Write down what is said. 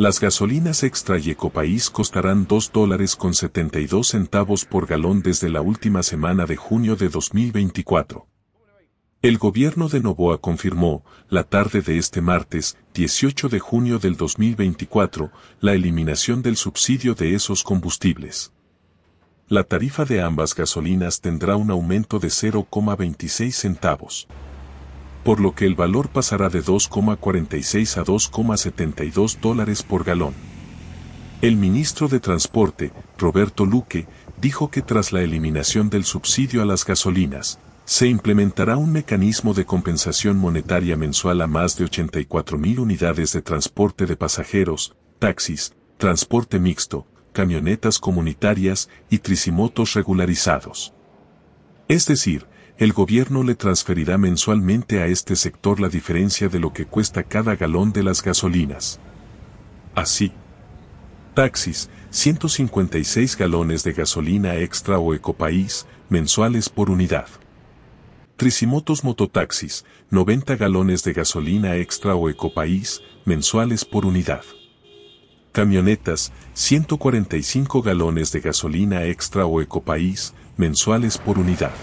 Las gasolinas extra y Ecopaís costarán 2 dólares con 72 centavos por galón desde la última semana de junio de 2024. El gobierno de Novoa confirmó, la tarde de este martes, 18 de junio del 2024, la eliminación del subsidio de esos combustibles. La tarifa de ambas gasolinas tendrá un aumento de 0,26 centavos por lo que el valor pasará de 2,46 a 2,72 dólares por galón. El ministro de Transporte, Roberto Luque, dijo que tras la eliminación del subsidio a las gasolinas, se implementará un mecanismo de compensación monetaria mensual a más de 84.000 unidades de transporte de pasajeros, taxis, transporte mixto, camionetas comunitarias y tricimotos regularizados. Es decir, el gobierno le transferirá mensualmente a este sector la diferencia de lo que cuesta cada galón de las gasolinas. Así. Taxis, 156 galones de gasolina extra o ecopaís, mensuales por unidad. Tricimotos mototaxis, 90 galones de gasolina extra o ecopaís, mensuales por unidad. Camionetas, 145 galones de gasolina extra o ecopaís, mensuales por unidad.